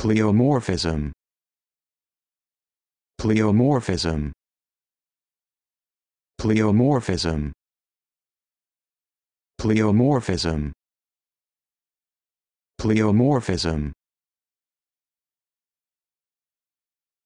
Pleomorphism. Pleomorphism. Pleomorphism. Pleomorphism. Pleomorphism.